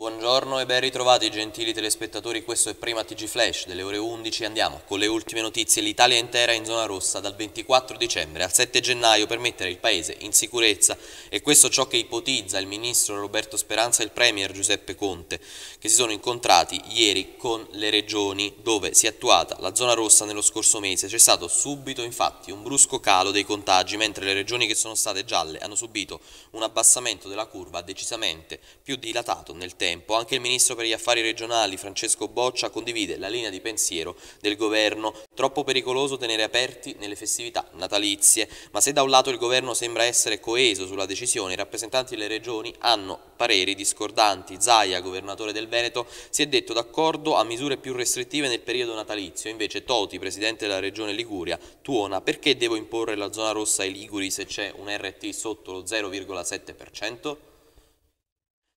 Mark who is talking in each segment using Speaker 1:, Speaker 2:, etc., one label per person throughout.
Speaker 1: Buongiorno e ben ritrovati gentili telespettatori, questo è prima TG Flash delle ore 11, andiamo con le ultime notizie, l'Italia intera in zona rossa dal 24 dicembre al 7 gennaio per mettere il paese in sicurezza e questo ciò che ipotizza il ministro Roberto Speranza e il premier Giuseppe Conte che si sono incontrati ieri con le regioni dove si è attuata la zona rossa nello scorso mese, c'è stato subito infatti un brusco calo dei contagi mentre le regioni che sono state gialle hanno subito un abbassamento della curva decisamente più dilatato nel tempo tempo, anche il ministro per gli affari regionali Francesco Boccia condivide la linea di pensiero del governo. Troppo pericoloso tenere aperti nelle festività natalizie, ma se da un lato il governo sembra essere coeso sulla decisione, i rappresentanti delle regioni hanno pareri discordanti. Zaia, governatore del Veneto, si è detto d'accordo a misure più restrittive nel periodo natalizio, invece Toti, presidente della regione Liguria, tuona perché devo imporre la zona rossa ai Liguri se c'è un RT sotto lo 0,7%?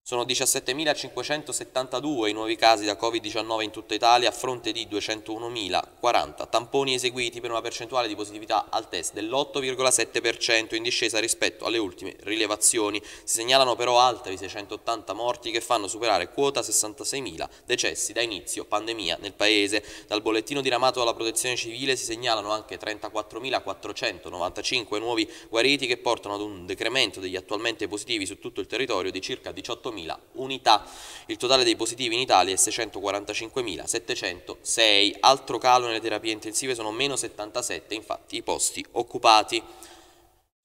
Speaker 1: Sono 17.572 i nuovi casi da Covid-19 in tutta Italia a fronte di 201.040 tamponi eseguiti per una percentuale di positività al test dell'8,7% in discesa rispetto alle ultime rilevazioni. Si segnalano però altri 680 morti che fanno superare quota 66.000 decessi da inizio pandemia nel Paese. Dal bollettino diramato dalla Protezione Civile si segnalano anche 34.495 nuovi guariti che portano ad un decremento degli attualmente positivi su tutto il territorio di circa 18.000 108.000 unità. Il totale dei positivi in Italia è 645.706, altro calo nelle terapie intensive sono meno 77, infatti i posti occupati.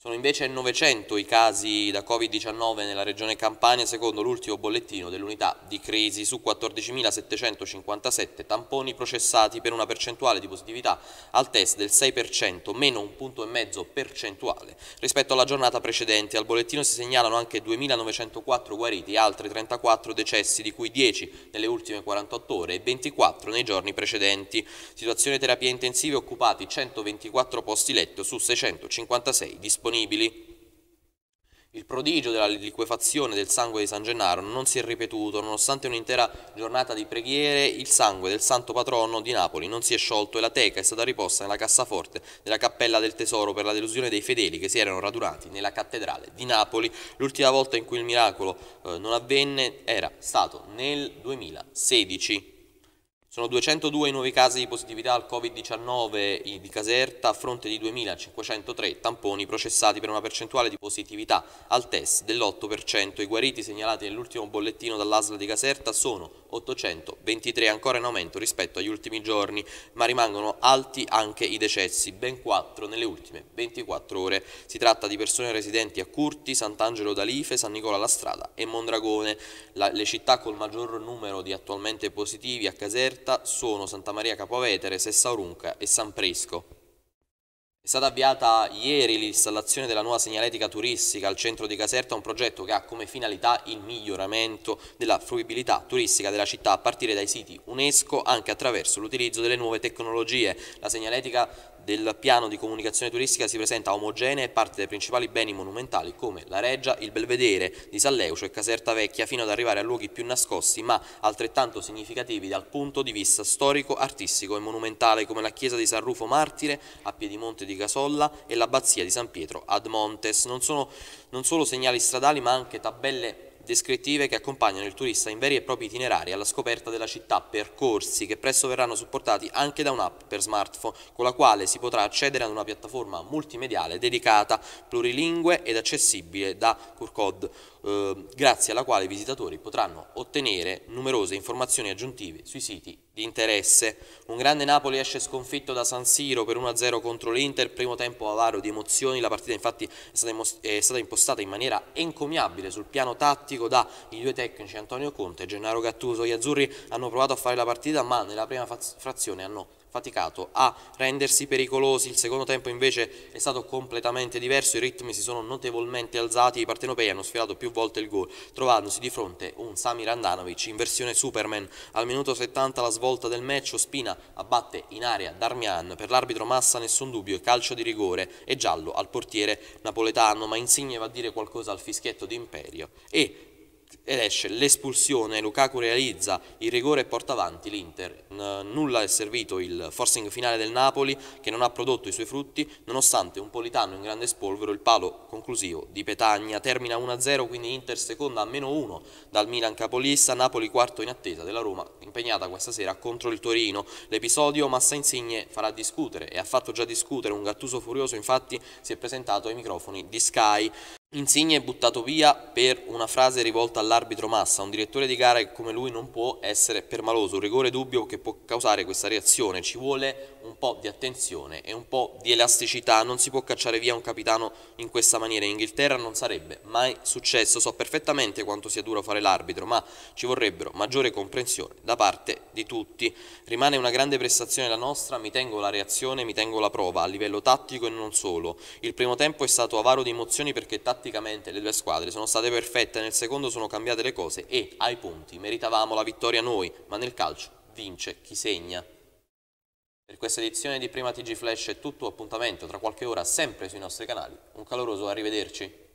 Speaker 1: Sono invece 900 i casi da Covid-19 nella regione Campania secondo l'ultimo bollettino dell'unità di crisi su 14.757 tamponi processati per una percentuale di positività al test del 6%, meno un punto e mezzo percentuale. Rispetto alla giornata precedente al bollettino si segnalano anche 2.904 guariti e altri 34 decessi di cui 10 nelle ultime 48 ore e 24 nei giorni precedenti. Situazione terapie intensive occupati 124 posti letto su 656 disponibili disponibili, il prodigio della liquefazione del sangue di San Gennaro non si è ripetuto, nonostante un'intera giornata di preghiere, il sangue del santo patrono di Napoli non si è sciolto e la teca è stata riposta nella cassaforte della Cappella del Tesoro per la delusione dei fedeli che si erano radurati nella cattedrale di Napoli. L'ultima volta in cui il miracolo eh, non avvenne era stato nel 2016. Sono 202 i nuovi casi di positività al Covid-19 di Caserta a fronte di 2.503 tamponi processati per una percentuale di positività al test dell'8%. I guariti segnalati nell'ultimo bollettino dall'ASL di Caserta sono 823 ancora in aumento rispetto agli ultimi giorni, ma rimangono alti anche i decessi, ben 4 nelle ultime 24 ore. Si tratta di persone residenti a Curti, Sant'Angelo d'Alife, San Nicola La Strada e Mondragone. La, le città col maggior numero di attualmente positivi a Caserta sono Santa Maria Capovetere, Sessaurunca e San Presco. È stata avviata ieri l'installazione della nuova segnaletica turistica al centro di Caserta, un progetto che ha come finalità il miglioramento della fruibilità turistica della città a partire dai siti UNESCO anche attraverso l'utilizzo delle nuove tecnologie. La segnaletica del piano di comunicazione turistica si presenta omogenea e parte dai principali beni monumentali come la Reggia, il Belvedere di San Leucio e Caserta Vecchia fino ad arrivare a luoghi più nascosti ma altrettanto significativi dal punto di vista storico, artistico e monumentale come la chiesa di San Rufo Martire a Piedimonte di Casolla e l'abbazia di San Pietro ad Montes. Non sono non solo segnali stradali ma anche tabelle descrittive che accompagnano il turista in veri e propri itinerari alla scoperta della città, percorsi che presto verranno supportati anche da un'app per smartphone con la quale si potrà accedere ad una piattaforma multimediale dedicata, plurilingue ed accessibile da QR eh, grazie alla quale i visitatori potranno ottenere numerose informazioni aggiuntive sui siti di interesse. Un grande Napoli esce sconfitto da San Siro per 1-0 contro l'Inter, primo tempo avaro di emozioni, la partita infatti è stata, è stata, impostata in maniera encomiabile sul piano tattico dai due tecnici Antonio Conte e Gennaro Gattuso. Gli azzurri hanno provato a fare la partita ma nella prima frazione hanno faticato a rendersi pericolosi, il secondo tempo invece è stato completamente diverso, i ritmi si sono notevolmente alzati, i partenopei hanno sfilato più volte il gol, trovandosi di fronte un Samir Andanovic in versione Superman. Al minuto 70 la svolta del match, Ospina abbatte in area Darmian, per l'arbitro Massa nessun dubbio, calcio di rigore e giallo al portiere napoletano, ma Insigne va a dire qualcosa al fischietto di Imperio e ed esce l'espulsione, Lukaku realizza il rigore e porta avanti l'Inter. Nulla è servito il forcing finale del Napoli che non ha prodotto i suoi frutti nonostante un Politano in grande spolvero il palo conclusivo di Petagna termina 1-0 quindi Inter seconda a meno 1 dal Milan capolista, Napoli quarto in attesa della Roma impegnata questa sera contro il Torino. L'episodio Massa Insigne farà discutere e ha fatto già discutere un gattuso furioso infatti si è presentato ai microfoni di Sky Insigne è buttato via per una frase rivolta all'arbitro Massa, un direttore di gara che come lui non può essere permaloso, un rigore dubbio che può causare questa reazione, ci vuole un po' di attenzione e un po' di elasticità, non si può cacciare via un capitano in questa maniera, in Inghilterra non sarebbe mai successo, so perfettamente quanto sia duro fare l'arbitro, ma ci vorrebbero maggiore comprensione da parte di tutti, rimane una grande prestazione la nostra, mi tengo la reazione, mi tengo la prova a livello tattico e non solo, il primo tempo è stato avaro di emozioni perché tattico tatticamente le due squadre sono state perfette, nel secondo sono cambiate le cose e ai punti meritavamo la vittoria noi, ma nel calcio vince chi segna. Per questa edizione di Prima TG Flash è tutto, appuntamento tra qualche ora sempre sui nostri canali. Un caloroso arrivederci.